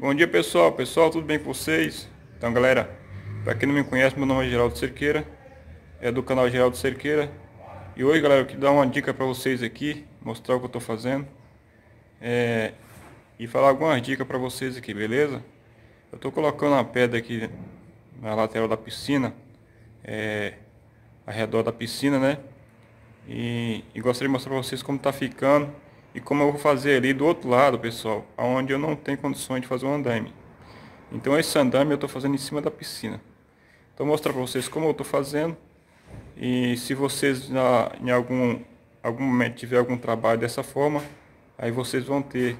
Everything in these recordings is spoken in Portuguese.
Bom dia pessoal, pessoal, tudo bem com vocês? Então galera, para quem não me conhece, meu nome é Geraldo Cerqueira, é do canal Geraldo Cerqueira. E hoje galera, eu queria dar uma dica para vocês aqui, mostrar o que eu estou fazendo. É, e falar algumas dicas para vocês aqui, beleza? Eu estou colocando uma pedra aqui na lateral da piscina, é, ao redor da piscina, né? E, e gostaria de mostrar para vocês como está ficando e como eu vou fazer ali do outro lado, pessoal, aonde eu não tenho condições de fazer um andaime. Então esse andaime eu estou fazendo em cima da piscina. Então vou mostrar para vocês como eu estou fazendo e se vocês na, em algum, algum momento tiver algum trabalho dessa forma, aí vocês vão ter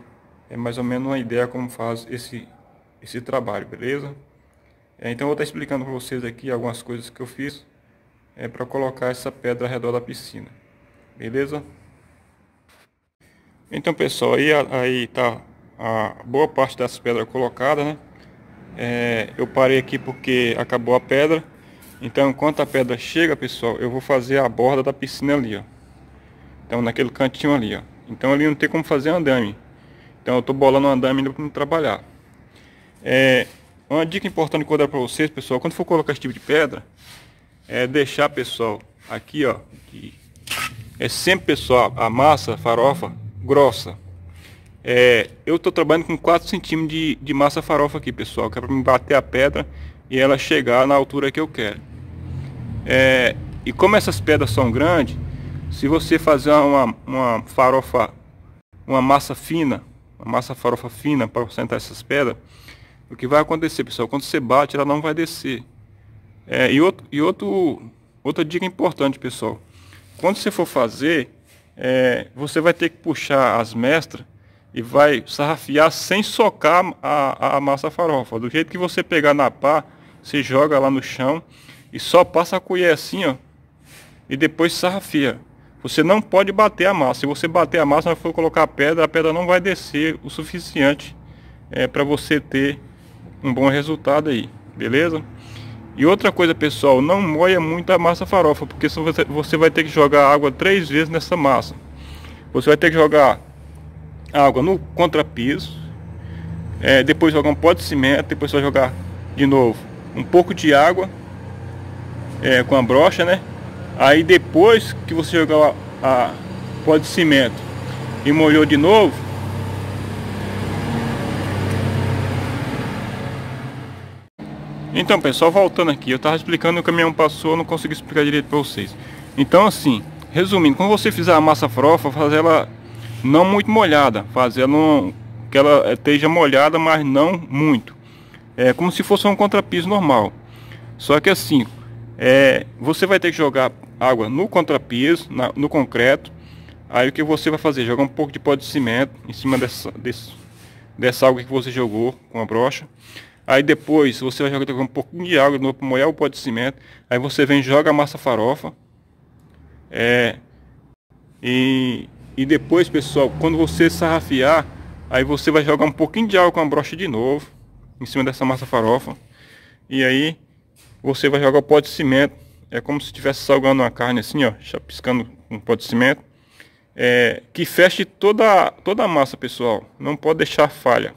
é, mais ou menos uma ideia como faz esse, esse trabalho, beleza? É, então eu vou estar tá explicando para vocês aqui algumas coisas que eu fiz é, para colocar essa pedra ao redor da piscina, Beleza? Então pessoal, aí, aí tá a boa parte das pedras colocadas, né? É, eu parei aqui porque acabou a pedra. Então enquanto a pedra chega, pessoal, eu vou fazer a borda da piscina ali, ó. Então naquele cantinho ali, ó. Então ali não tem como fazer andame. Então eu tô bolando um andame ainda pra não trabalhar. É, uma dica importante que eu vou dar pra vocês, pessoal, quando for colocar esse tipo de pedra, é deixar, pessoal, aqui, ó. Aqui. É sempre, pessoal, a massa, a farofa, grossa. É, eu estou trabalhando com 4 centímetros de, de massa farofa aqui, pessoal, que é para me bater a pedra e ela chegar na altura que eu quero. É, e como essas pedras são grandes, se você fazer uma, uma farofa, uma massa fina, uma massa farofa fina para sentar essas pedras, o que vai acontecer, pessoal, quando você bate, ela não vai descer. É, e outro, e outro, outra dica importante, pessoal, quando você for fazer é, você vai ter que puxar as mestras e vai sarrafiar sem socar a, a massa farofa. Do jeito que você pegar na pá, você joga lá no chão e só passa a colher assim, ó, e depois sarrafia. Você não pode bater a massa. Se você bater a massa, e for colocar a pedra, a pedra não vai descer o suficiente é, para você ter um bom resultado aí, beleza? E outra coisa pessoal, não moia muito a massa farofa, porque senão você, você vai ter que jogar água três vezes nessa massa. Você vai ter que jogar água no contrapiso, é, depois jogar um pó de cimento, depois vai jogar de novo um pouco de água é, com a brocha, né? Aí depois que você jogar a, a pó de cimento e molhou de novo, Então pessoal, voltando aqui, eu estava explicando o caminhão passou, não consegui explicar direito para vocês. Então assim, resumindo, quando você fizer a massa frofa, fazer ela não muito molhada, fazer ela não, que ela eh, esteja molhada, mas não muito. É como se fosse um contrapiso normal. Só que assim, é, você vai ter que jogar água no contrapiso, na, no concreto. Aí o que você vai fazer? Jogar um pouco de pó de cimento em cima dessa, desse, dessa água que você jogou com a brocha. Aí depois você vai jogar um pouquinho de água de novo para molhar o pó de cimento. Aí você vem joga a massa farofa. É, e, e depois, pessoal, quando você sarrafiar, aí você vai jogar um pouquinho de água com a brocha de novo em cima dessa massa farofa. E aí você vai jogar o pó de cimento. É como se estivesse salgando uma carne assim, ó, chapiscando um pó de cimento. É, que feche toda, toda a massa, pessoal. Não pode deixar falha.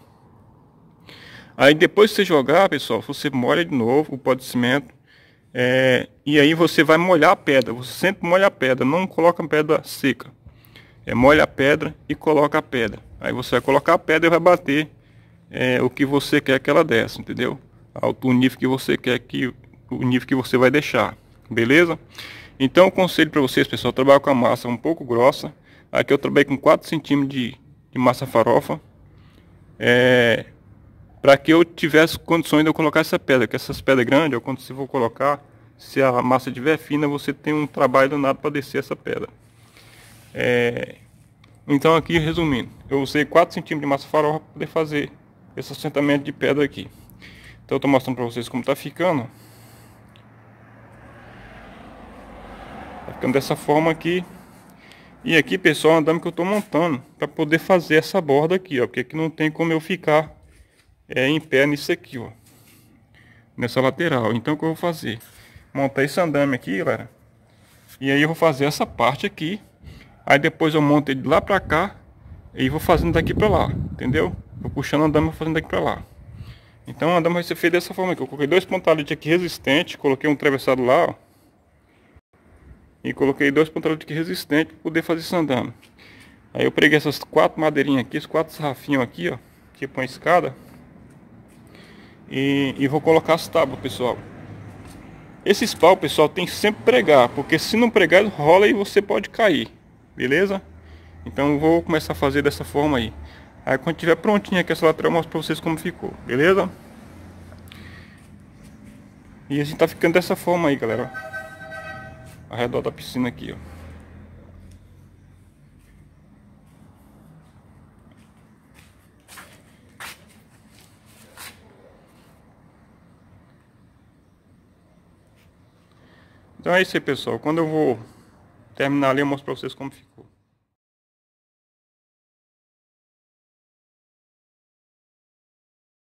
Aí depois que você jogar, pessoal, você molha de novo o pó de cimento. É, e aí você vai molhar a pedra. Você sempre molha a pedra, não coloca a pedra seca. É, molha a pedra e coloca a pedra. Aí você vai colocar a pedra e vai bater é, o que você quer que ela desce, entendeu? O nível que você quer que o nível que você vai deixar, beleza? Então, o conselho para vocês, pessoal, trabalhar com a massa um pouco grossa. Aqui eu trabalhei com 4 centímetros de, de massa farofa. É, para que eu tivesse condições de eu colocar essa pedra, que essas pedras grandes, quando você for colocar, se a massa estiver fina, você tem um trabalho danado para descer essa pedra. É... Então aqui, resumindo, eu usei 4 cm de massa farol para poder fazer esse assentamento de pedra aqui. Então eu estou mostrando para vocês como está ficando. Está ficando dessa forma aqui. E aqui, pessoal, é um andame que eu estou montando para poder fazer essa borda aqui, ó, porque aqui não tem como eu ficar é, em pé nisso aqui, ó. Nessa lateral. Então, o que eu vou fazer? Montar esse andame aqui, galera. E aí eu vou fazer essa parte aqui. Aí depois eu monto ele lá pra cá. E vou fazendo daqui pra lá, entendeu? Vou puxando o andame e fazendo daqui pra lá. Então o andame vai ser feito dessa forma aqui. Eu coloquei dois pontalites aqui resistentes. Coloquei um travessado lá, ó. E coloquei dois pontalites aqui resistentes pra poder fazer esse andame. Aí eu preguei essas quatro madeirinhas aqui, esses quatro sarrafinhos aqui, ó. Que põe escada. E, e vou colocar as tábuas, pessoal. Esses pau, pessoal, tem que sempre pregar, porque se não pregar, rola e você pode cair, beleza? Então vou começar a fazer dessa forma aí. Aí quando tiver prontinha aqui essa lateral, eu mostro pra vocês como ficou, beleza? E a gente tá ficando dessa forma aí, galera. Ao redor da piscina aqui, ó. Então é isso aí, pessoal. Quando eu vou terminar ali, eu mostro pra vocês como fica.